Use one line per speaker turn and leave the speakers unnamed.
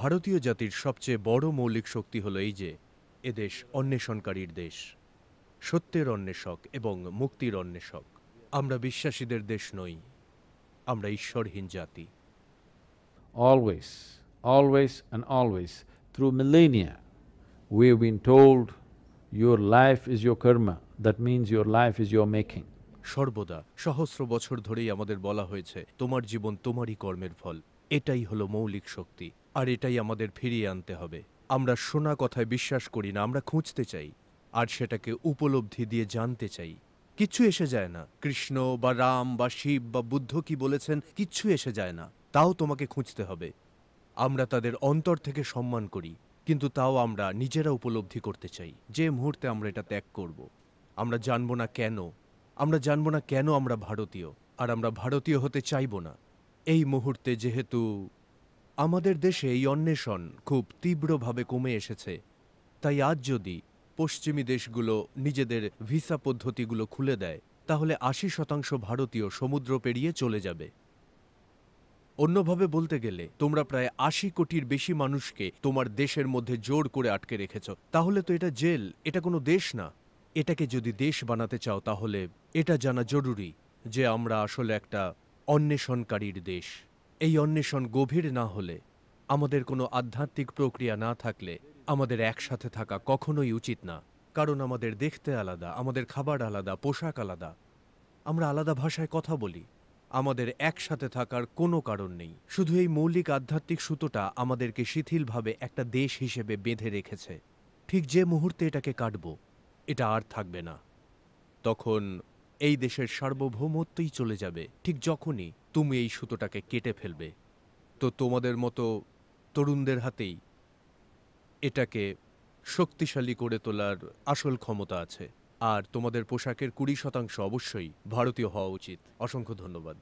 ভারতীয় জাতির সবচেয়ে বড় মৌলিক শক্তি হলো এই যে এদেশ অন্বেষণকারীর দেশ সত্যের অন্বেষক এবং মুক্তির অন্বেষক আমরা বিশ্বাসীদের দেশ নই আমরা ঈশ্বরহীন জাতি
always always and always through millennia we have been told your life is your karma that means your life is your making সর্বদা
সহস্র বছর ধরেই আমাদের বলা হয়েছে তোমার জীবন তোমারই কর্মের ফল এটাই হলো মৌলিক শক্তি আর এটাই আমাদের ফিরিয়ে আনতে হবে আমরা শোনা কথায় বিশ্বাস করি না আমরা খুঁজতে চাই আর সেটাকে উপলব্ধি দিয়ে জানতে চাই কিচ্ছু এসে যায় না কৃষ্ণ বা রাম বা শিব বা বুদ্ধ কি বলেছেন কিচ্ছু এসে যায় না তাও তোমাকে খুঁজতে হবে আমরা তাদের অন্তর থেকে সম্মান করি কিন্তু তাও আমরা নিজেরা উপলব্ধি করতে চাই যে মুহূর্তে আমরা এটা ত্যাগ করব। আমরা জানব না কেন আমরা জানব না কেন আমরা ভারতীয় আর আমরা ভারতীয় হতে চাইব না এই মুহূর্তে যেহেতু আমাদের দেশে এই অন্বেষণ খুব তীব্রভাবে কমে এসেছে তাই আজ যদি পশ্চিমী দেশগুলো নিজেদের ভিসা পদ্ধতিগুলো খুলে দেয় তাহলে আশি শতাংশ ভারতীয় সমুদ্র পেরিয়ে চলে যাবে অন্যভাবে বলতে গেলে তোমরা প্রায় আশি কোটির বেশি মানুষকে তোমার দেশের মধ্যে জোর করে আটকে রেখেছ তাহলে তো এটা জেল এটা কোনো দেশ না এটাকে যদি দেশ বানাতে চাও তাহলে এটা জানা জরুরি যে আমরা আসলে একটা অন্বেষণকারীর দেশ এই অন্বেষণ গভীর না হলে আমাদের কোনো আধ্যাত্মিক প্রক্রিয়া না থাকলে আমাদের একসাথে থাকা কখনোই উচিত না কারণ আমাদের দেখতে আলাদা আমাদের খাবার আলাদা পোশাক আলাদা আমরা আলাদা ভাষায় কথা বলি আমাদের একসাথে থাকার কোনো কারণ নেই শুধু এই মৌলিক আধ্যাত্মিক সুতোটা আমাদেরকে শিথিলভাবে একটা দেশ হিসেবে বেঁধে রেখেছে ঠিক যে মুহূর্তে এটাকে কাটব এটা আর থাকবে না তখন এই দেশের সার্বভৌমত্বই চলে যাবে ঠিক যখনই তুমি এই সুতোটাকে কেটে ফেলবে তো তোমাদের মতো তরুণদের হাতেই এটাকে শক্তিশালী করে তোলার আসল ক্ষমতা আছে আর তোমাদের পোশাকের কুড়ি শতাংশ অবশ্যই ভারতীয় হওয়া উচিত অসংখ্য ধন্যবাদ